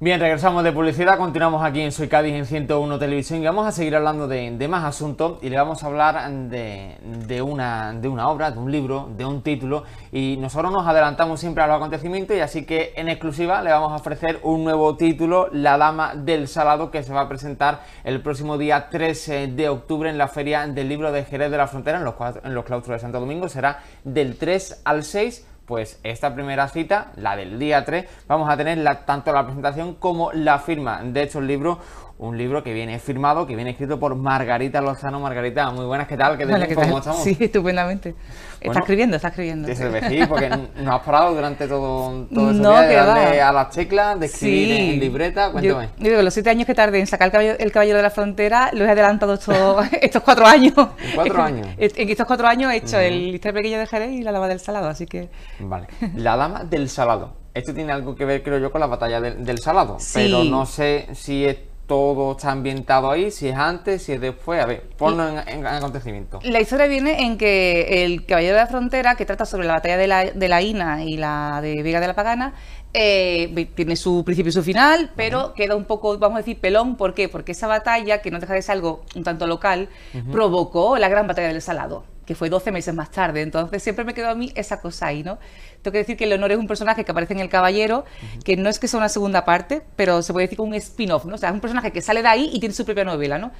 Bien, regresamos de publicidad, continuamos aquí en Soy Cádiz en 101 Televisión y vamos a seguir hablando de, más asuntos y le vamos a hablar de, una, de una obra, de un libro, de un título y nosotros nos adelantamos siempre a los acontecimientos y así que en exclusiva le vamos a ofrecer un nuevo título, La Dama del Salado, que se va a presentar el próximo día 13 de octubre en la Feria del Libro de Jerez de la Frontera en los, en los claustros de Santo Domingo, será del 3 al 6 pues esta primera cita, la del día 3, vamos a tener tanto la presentación como la firma de hecho, el libro un libro que viene firmado, que viene escrito por Margarita Lozano. Margarita, muy buenas, ¿qué tal? ¿Qué, tal? ¿Cómo estamos? Sí, estupendamente. está escribiendo, está escribiendo. Sí, porque no has parado durante todo, todo ese de a las teclas, de escribir en libreta, cuéntame. Yo, digo, los siete años que tardé en sacar el caballo de la Frontera, lo he adelantado estos, estos cuatro años. cuatro años? En estos cuatro años he hecho el Listre Pequeño de Jerez y la Dama del Salado, así que... Vale, la Dama del Salado. Esto tiene algo que ver, creo yo, con la batalla del Salado, pero no sé si es todo está ambientado ahí, si es antes, si es después, a ver, ponlo en, acontecimiento. La historia viene en que el Caballero de la Frontera, que trata sobre la batalla de la, de Ina y la de Vega de la Pagana, eh, tiene su principio y su final, pero queda un poco, vamos a decir, pelón. ¿Por qué? Porque esa batalla, que no deja de ser algo un tanto local, provocó la gran batalla del Salado que fue 12 meses más tarde. Entonces siempre me quedó a mí esa cosa ahí, ¿no? Tengo que decir que Leonor es un personaje que aparece en El Caballero, que no es que sea una segunda parte, pero se puede decir como un spin-off, ¿no? O sea, es un personaje que sale de ahí y tiene su propia novela, ¿no?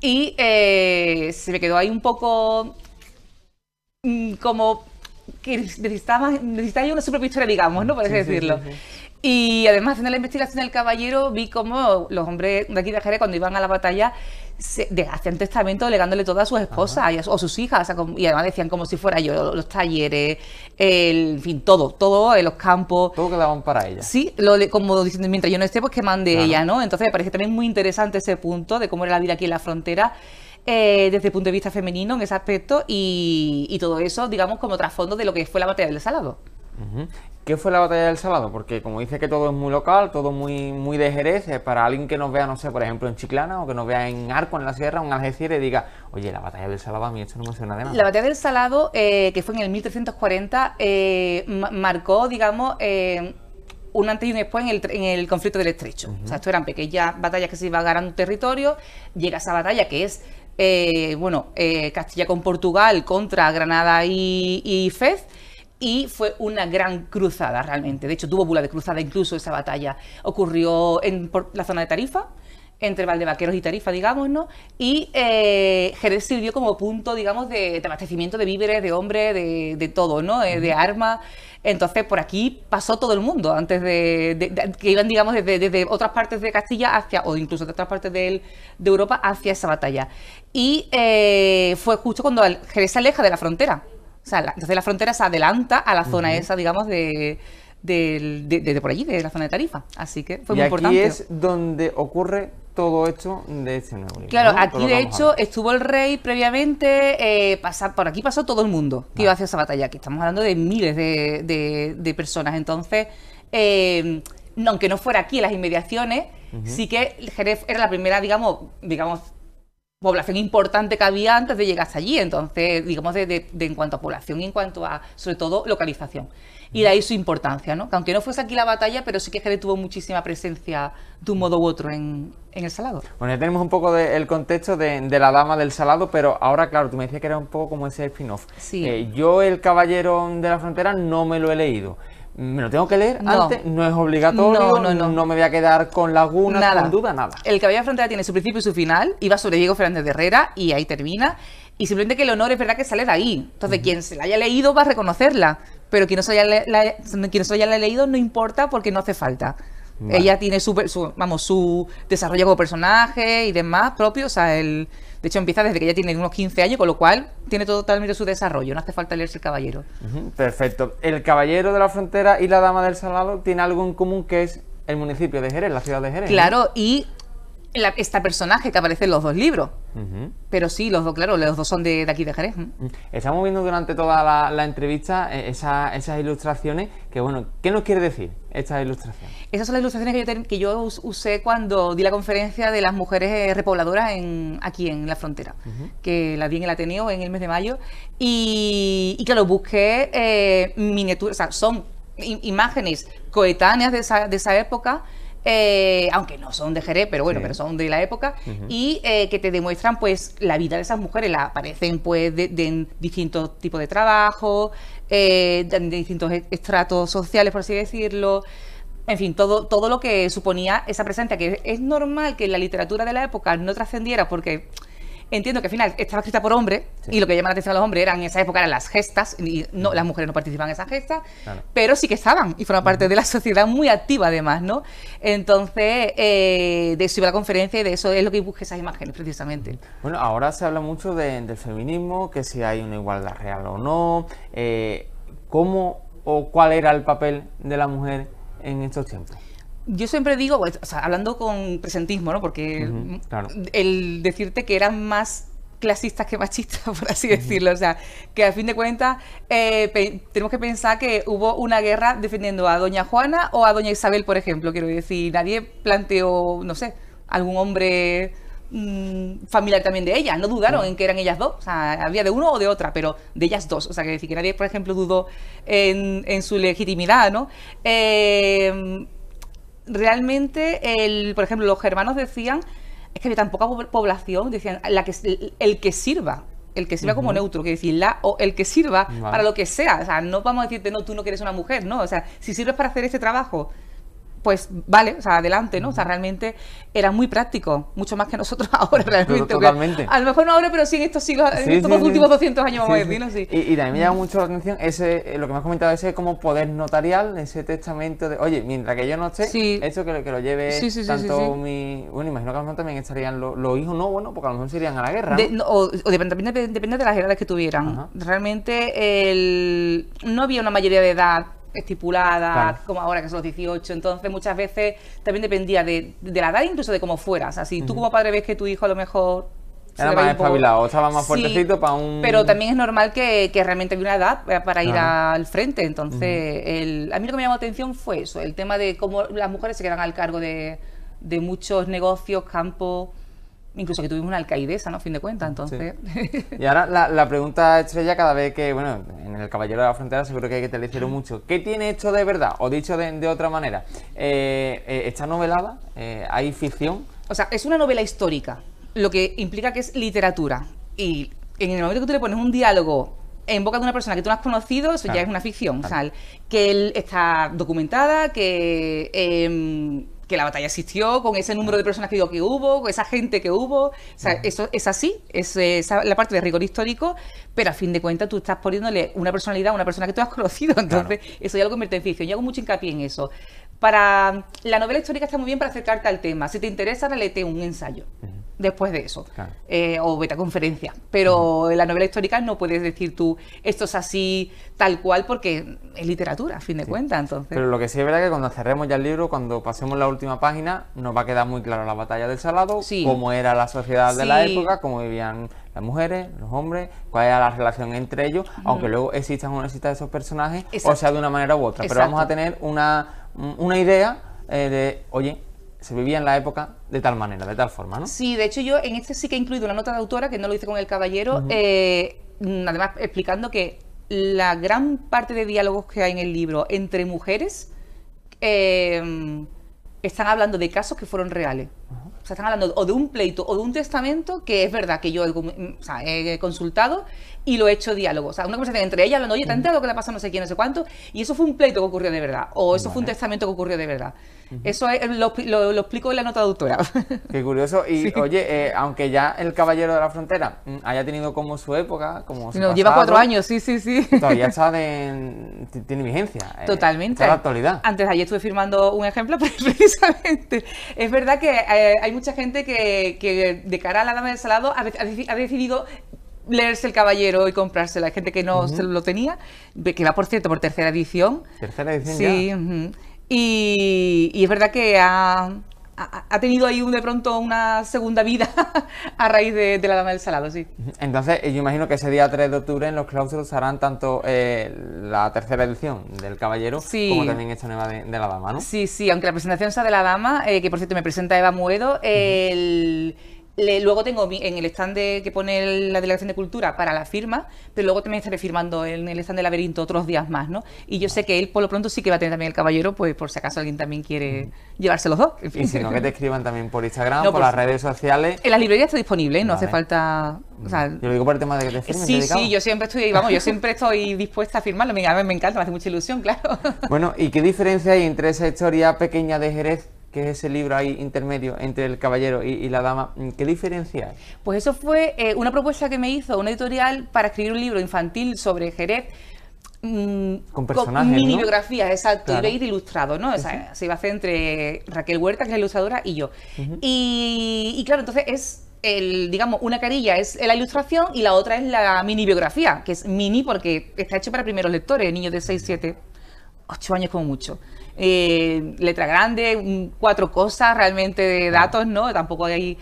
Y eh, se me quedó ahí un poco mm, como que necesitaba, necesitaba una historia, digamos, ¿no? Por así decirlo. y además, haciendo la investigación del caballero, vi cómo los hombres de aquí de Jerez, cuando iban a la batalla, se, hacían testamento legándole todo a sus esposas o sus hijas, y además decían como si fuera yo, los talleres, el, en fin, todo, todo, en eh, los campos. Todo que daban para ella. Sí, lo, como diciendo, mientras yo no esté, pues que mande ella, ¿no? Entonces me parece también muy interesante ese punto de cómo era la vida aquí en la frontera. Eh, desde el punto de vista femenino en ese aspecto y, todo eso, digamos, como trasfondo de lo que fue la materia del Salado. ¿Qué fue la batalla del Salado? Porque como dice que todo es muy local, todo muy, muy de Jerez, eh, para alguien que nos vea, no sé, por ejemplo, en Chiclana o que nos vea en Arco, en la Sierra, un Algeciras, diga, oye, la batalla del Salado a mí esto no me suena de nada. La batalla del Salado, eh, que fue en el 1340, eh, marcó, digamos, un antes y un después en el, conflicto del estrecho. O sea, esto eran pequeñas batallas que se iban ganando territorio, llega esa batalla que es, bueno, Castilla con Portugal contra Granada y Fez y fue una gran cruzada realmente. De hecho, tuvo bula de cruzada, incluso esa batalla ocurrió en la zona de Tarifa, entre Valdevaqueros y Tarifa, digamos, ¿no? Y eh, Jerez sirvió como punto, digamos, de, abastecimiento de víveres, de hombres, de, todo, ¿no? de armas. Entonces, por aquí pasó todo el mundo, antes de, que iban, digamos, desde, otras partes de Castilla hacia, o incluso de otras partes de, Europa, hacia esa batalla. Y eh, fue justo cuando Jerez se aleja de la frontera o sea, entonces la frontera se adelanta a la zona esa, digamos, de, de, por allí, de la zona de Tarifa. Así que fue y muy aquí es donde ocurre todo esto de este nuevo Claro, aquí de hecho estuvo el rey previamente, eh, por aquí pasó todo el mundo que iba hacia esa batalla, Aquí estamos hablando de miles de, personas. Entonces, em, aunque no fuera aquí en las inmediaciones, sí que Jerez era la primera, digamos, digamos población importante que había antes de llegar hasta allí, entonces, digamos, de, en cuanto a población y en cuanto a, sobre todo, localización. Y de ahí su importancia, ¿no? Que aunque no fuese aquí la batalla, pero sí que Jerez tuvo muchísima presencia de un modo u otro en, El Salado. Bueno, ya tenemos un poco el contexto de, la dama del Salado, pero ahora, claro, tú me decías que era un poco como ese spin-off. Sí. Eh, yo El Caballero de la Frontera no me lo he leído. ¿Me lo tengo que leer no. ¿No es obligatorio? No, me voy a quedar con lagunas, nada. duda, nada. El Caballero de Frontera tiene su principio y su final, y va sobre Diego Fernández de Herrera, y ahí termina. Y simplemente que el honor es verdad que sale de ahí. Entonces, quien se la haya leído va a reconocerla, pero quien no se, haya la, haya leído no importa porque no hace falta. Ella tiene su, vamos, su desarrollo como personaje y demás propio. O sea, el, de hecho, empieza desde que ella tiene unos 15 años, con lo cual tiene totalmente su desarrollo. No hace falta leerse El Caballero. perfecto. El Caballero de la Frontera y la Dama del Salado tienen algo en común que es el municipio de Jerez, la ciudad de Jerez. Claro, y ...este esta personaje que aparece en los dos libros. Pero sí, los dos, claro, los dos son de, aquí de Jerez. Mm. Estamos viendo durante toda la, entrevista eh, esas ilustraciones que, bueno, ¿qué nos quiere decir estas ilustraciones? Esas son las ilustraciones que yo, que yo usé cuando di la conferencia de las mujeres eh, repobladoras en, aquí en la frontera, que la vi en el Ateneo en el mes de mayo. Y, y claro, busqué eh, miniaturas, o sea, son imágenes coetáneas de esa, de esa época eh, aunque no son de Jerez, pero bueno, pero son de la época, y eh, que te demuestran pues la vida de esas mujeres, la aparecen pues de, distintos tipos de trabajo, eh, de distintos e, estratos sociales, por así decirlo. En fin, todo, todo lo que suponía esa presencia, que es normal que la literatura de la época no trascendiera porque Entiendo que al final estaba escrita por hombres y lo que llama la atención a los hombres eran en esa época eran las gestas y no, las mujeres no participaban en esas gestas, pero sí que estaban y formaban parte de la sociedad muy activa además, ¿no? Entonces, eh, de eso iba la conferencia y de eso es lo que busque esas imágenes precisamente. Bueno, ahora se habla mucho del feminismo, que si hay una igualdad real o no, eh, ¿cómo o cuál era el papel de la mujer en estos tiempos? yo siempre digo, o hablando con presentismo, ¿no? Porque el decirte que eran más clasistas que machistas, por así decirlo. O sea, que a fin de cuentas eh, tenemos que pensar que hubo una guerra defendiendo a Doña Juana o a Doña Isabel, por ejemplo. Quiero decir, nadie planteó, no sé, algún hombre mm, familiar también de ella No dudaron en que eran ellas dos. O sea, había de uno o de otra, pero de ellas dos. O sea, que decir que nadie, por ejemplo, dudó en, en su legitimidad, ¿no? Eh, realmente, el, por ejemplo, los germanos decían, es que había tan poca población, decían, la que, el, el que sirva, el que sirva como neutro, que decir la o el que sirva para lo que sea. O sea, no vamos a decirte, no, tú no quieres una mujer, no. O sea, si sirves para hacer este trabajo, pues vale, o sea, adelante, ¿no? O sea, realmente era muy práctico, mucho más que nosotros ahora realmente. Totalmente. A lo mejor no ahora, pero sí en estos siglos, últimos 200 años, vamos a decir, Sí. Y, también me llama mucho la atención ese, eh, lo que me has comentado, ese como poder notarial, ese testamento de, oye, mientras que yo no esté, eso que, que, lo lleve tanto mi... Bueno, imagino que a lo mejor también estarían los, hijos, no, bueno, porque a lo mejor se irían a la guerra. o, o depende, depende, de las edades que tuvieran. Realmente el, no había una mayoría de edad estipulada, como ahora que son los 18. Entonces, muchas veces también dependía de, la edad, incluso de cómo fueras. Así, tú como padre ves que tu hijo a lo mejor era más espabilado, estaba más fuertecito para un... Pero también es normal que, realmente había una edad para ir al frente, entonces el, a mí lo que me llamó atención fue eso, el tema de cómo las mujeres se quedan al cargo de, de muchos negocios, campos incluso que tuvimos una alcaidesa, ¿no? A fin de cuentas, entonces... Y ahora la, pregunta estrella cada vez que, bueno, en el Caballero de la Frontera seguro que que te le hicieron mucho. ¿Qué tiene esto de verdad? O dicho de, otra manera, eh, eh ¿está novelada? Eh, ¿Hay ficción? O sea, es una novela histórica, lo que implica que es literatura. Y en el momento que tú le pones un diálogo en boca de una persona que tú no has conocido, eso ya es una ficción. O sea, que él está documentada, que em, que la batalla existió, con ese número de personas que digo que hubo, con esa gente que hubo. O sea, eso es así, es, eh, la parte de rigor histórico, pero a fin de cuentas tú estás poniéndole una personalidad a una persona que tú has conocido. Entonces, eso ya lo convierte en ficción. Yo hago mucho hincapié en eso para la novela histórica está muy bien para acercarte al tema. Si te interesa, léete un ensayo después de eso, eh, o vete a conferencia. Pero en la novela histórica no puedes decir tú, esto es así, tal cual, porque es literatura, a fin de cuentas. Entonces. Pero lo que sí es verdad es que cuando cerremos ya el libro, cuando pasemos la última página, nos va a quedar muy claro la batalla del Salado, cómo era la sociedad de la época, cómo vivían las mujeres, los hombres, cuál es la relación entre ellos, aunque luego existan o no existan esos personajes, o sea de una manera u otra. Pero vamos a tener una, idea eh, de, oye, se vivía en la época de tal manera, de tal forma, ¿no? Sí, de hecho yo en este sí que he incluido una nota de autora, que no lo hice con el caballero, eh, además explicando que la gran parte de diálogos que hay en el libro entre mujeres eh, están hablando de casos que fueron reales. O sea, están hablando o de un pleito o de un testamento que es verdad que yo he, consultado y lo he hecho diálogo. O sea, una conversación entre ellas, hablando, oye, te han enterado que le pasa no sé quién, no sé cuánto, y eso fue un pleito que ocurrió de verdad, o eso fue un testamento que ocurrió de verdad. Eso eh, lo, explico en la nota de Qué curioso. Y oye, eh, aunque ya el Caballero de la Frontera mm, haya tenido como su época, como su. lleva cuatro años, sí, sí, sí. Todavía está de. tiene vigencia. Eh, Totalmente. Está la actualidad. Antes ayer estuve firmando un ejemplo, precisamente. Es verdad que eh, hay mucha gente que, de cara a la dama de salado ha, decidido leerse El Caballero y comprársela. Hay gente que no se lo tenía, que va, por cierto, por tercera edición. ¿Tercera edición? Sí. Ya? y, es verdad que ha, ha tenido ahí de pronto una segunda vida a raíz de, la Dama del Salado, sí. Entonces, yo imagino que ese día 3 de octubre en los clausos harán tanto eh, la tercera edición del Caballero como también esta nueva de, la Dama, ¿no? Sí, sí, aunque la presentación sea de la Dama, eh, que por cierto me presenta Eva Muedo, el luego tengo en el stand que pone la Delegación de Cultura para la firma, pero luego también estaré firmando en el stand de Laberinto otros días más, ¿no? Y yo sé que él por lo pronto sí que va a tener también el caballero, pues por si acaso alguien también quiere mm. llevarse los dos. Y si no, que te escriban también por Instagram, por, las redes sociales. En la librería está disponible, ¿eh? no hace falta... Mm. yo lo digo por el tema de que te firmes. Sí, sí, yo siempre estoy, vamos, yo siempre estoy dispuesta a firmarlo, a mí me encanta, me hace mucha ilusión, claro. Bueno, ¿y qué diferencia hay entre esa historia pequeña de Jerez que es ese libro ahí intermedio entre el caballero y, la dama, mm, ¿qué diferencia Pues eso fue eh, una propuesta que me hizo una editorial para escribir un libro infantil sobre Jerez. Mm, con personajes. mini biografía, exacto, y veis ilustrado, ¿no? se iba a hacer entre Raquel Huerta, que es la ilustradora, y yo. y, claro, entonces es el, digamos, una carilla es la ilustración y la otra es la mini biografía, que es mini porque está hecho para primeros lectores, niños de 6, 7, 8 años como mucho. Eh, letra grande, cuatro cosas realmente de datos, ¿no? Tampoco hay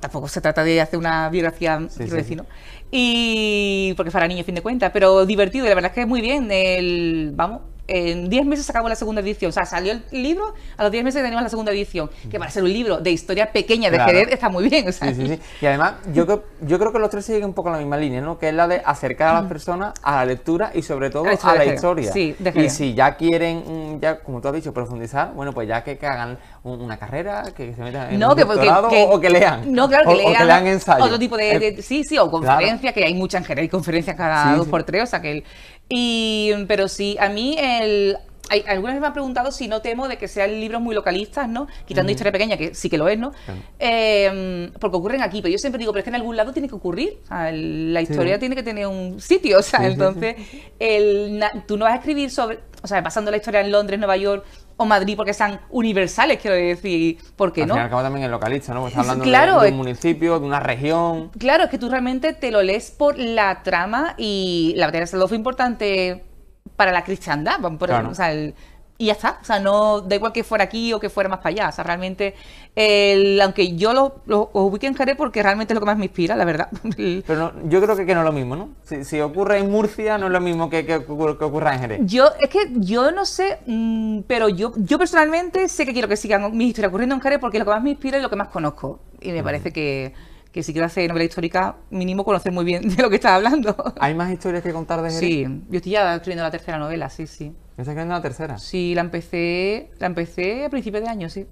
tampoco se trata de hacer una biografía, de quiero Y porque es para niños, fin de cuentas, pero divertido, y la verdad es que es muy bien. vamos, en diez meses acabó la segunda edición. O sea, salió el libro, a los diez meses tenemos la segunda edición. Que para ser un libro de historia pequeña de querer Jerez está muy bien. O sea. sí, sí, sí. Y además, yo, creo, yo creo que los tres siguen un poco la misma línea, ¿no? Que es la de acercar a las personas a la lectura y sobre todo a la historia. y si ya quieren ya, como tú has dicho, profundizar, bueno, pues ya que, hagan una carrera, que se metan en no, un pues que, doctorado que, o que lean. No, claro, que, o, lean, que lean Otro tipo eh, de, sí, sí, o conferencias, que hay muchas en general, hay conferencias cada dos por tres, o sea que... y, pero sí, a mí el algunas me han preguntado si no temo de que sean libros muy localistas, ¿no? Quitando historia pequeña, que sí que lo es, ¿no? Em, porque ocurren aquí, pero yo siempre digo, pero es que en algún lado tiene que ocurrir. La historia tiene que tener un sitio, o sea, entonces tú no vas a escribir sobre, o sea, pasando la historia en Londres, Nueva York o Madrid porque sean universales, quiero decir, porque no. Al también el localista, ¿no? Pues hablando de, un municipio, de una región. Claro, es que tú realmente te lo lees por la trama y la batería de fue importante para la cristiandad, por ejemplo, y ya está, o sea, no da igual que fuera aquí o que fuera más para allá, o sea, realmente, aunque yo lo, ubique en Jerez porque realmente es lo que más me inspira, la verdad. Pero yo creo que, no es lo mismo, ¿no? Si, ocurre en Murcia no es lo mismo que, ocurra en Jerez. Yo, es que yo no sé, mm, pero yo, yo personalmente sé que quiero que sigan mis historias ocurriendo en Jerez porque es lo que más me inspira y lo que más conozco, y me parece que que si quieres hacer novela histórica, mínimo conocer muy bien de lo que estás hablando. ¿Hay más historias que contar de Jerez? Sí, yo estoy ya escribiendo la tercera novela, sí, sí. ¿Estás escribiendo la tercera? Sí, la empecé, la empecé a principios de año, sí.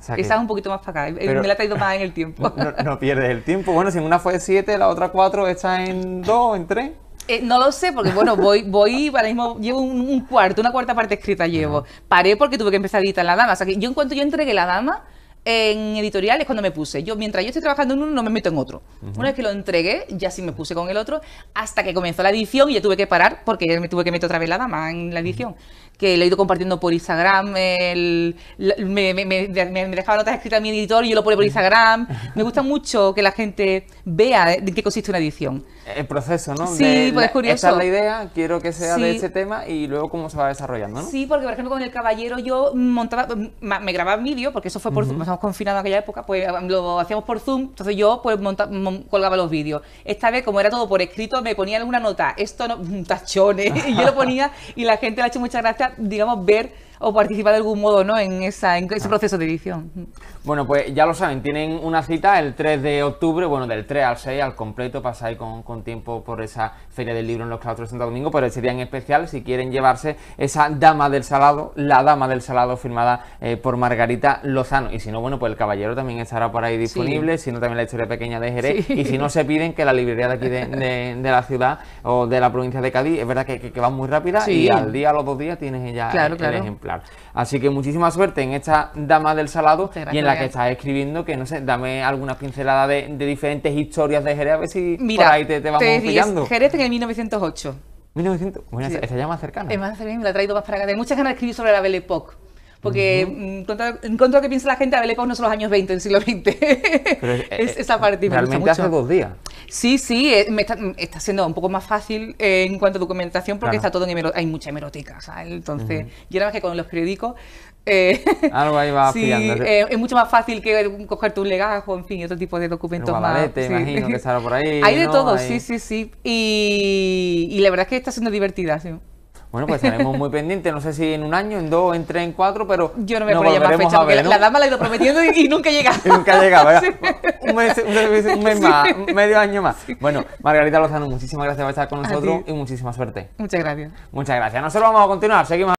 Esa es un poquito más para acá, eh, me la he traído más en el tiempo. No, pierdes el tiempo. Bueno, si en una fue siete, la otra cuatro, está en o en tres? Eh, no lo sé, porque bueno, voy, voy para mismo llevo un, un cuarto, una cuarta parte escrita llevo. Paré porque tuve que empezar a editar la dama. O sea que yo en cuanto yo entregué la dama, en editoriales cuando me puse. Yo, mientras yo estoy trabajando en uno, no me meto en otro. Una vez que lo entregué, ya sí me puse con el otro, hasta que comenzó la edición y ya tuve que parar porque ya me tuve que meter otra vez la dama en la edición que lo he ido compartiendo por Instagram, me, dejaba notas escritas a mi editor y yo lo ponía por Instagram. Me gusta mucho que la gente vea de qué consiste una edición. El proceso, ¿no? Sí, pues es curioso. Esta es la idea, quiero que sea de ese tema y luego cómo se va desarrollando, ¿no? Sí, porque por ejemplo con El Caballero yo montaba, me grababa vídeo, porque eso fue por Zoom Nos estábamos confinados en aquella época, pues lo hacíamos por Zoom, entonces yo pues colgaba los vídeos. Esta vez, como era todo por escrito, me ponía alguna nota, esto tachones, y yo lo ponía y la gente le ha hecho muchas gracias digamos, ver o participar de algún modo ¿no? en, esa, en ese ah. proceso de edición. Bueno, pues ya lo saben, tienen una cita el 3 de octubre, bueno, del 3 al 6 al completo, pasáis con, tiempo por esa Feria del Libro en los Claustros de Santo Domingo, pero sería en especial, si quieren llevarse esa Dama del Salado, la Dama del Salado firmada eh, por Margarita Lozano, y si no, bueno, pues el Caballero también estará por ahí disponible, sino si no también la historia pequeña de Jerez, y si no se piden que la librería de aquí de, la ciudad o de la provincia de Cádiz, es verdad que, que, va muy rápida y al día, los dos días tienes ya claro, el, ejemplo. Así que muchísima suerte en esta Dama del Salado y en la que estás escribiendo, que no sé, dame alguna pincelada de, diferentes historias de Jerez, a ver si Mira, por ahí te, te vamos pillando. Jerez en el 1908. 1900, bueno, sí. ya más cercana. Es más cercana, me la ha traído más para acá. Tengo muchas ganas de escribir sobre la Belle Époque. Porque mm, en, contra, lo que piensa la gente, a Pau no son los años 20 del siglo XX. Eh, esa parte me mucho. hace dos días. Sí, sí, eh, mm, está, siendo un poco más fácil eh, en cuanto a documentación porque está todo en hay mucha hemeroteca, ¿sabes? Entonces, yo nada que con los periódicos... Algo ahí va es mucho más fácil que cogerte un legajo, en fin, y otro tipo de documentos más. imagino que por ahí. Hay de todo, sí, sí, sí. Y, y, la verdad es que está siendo divertida, sí. Bueno, pues estaremos muy pendientes, no sé si en un año, en dos, en tres, en cuatro, pero. Yo no me puedo llamar fecha, porque la dama la ha ido prometiendo y, nunca llega. y nunca llegaba, Un mes, un mes más, medio año más. Bueno, Margarita Lozano, muchísimas gracias por estar con nosotros y muchísima suerte. Muchas gracias. Muchas gracias. Nosotros vamos a continuar, seguimos.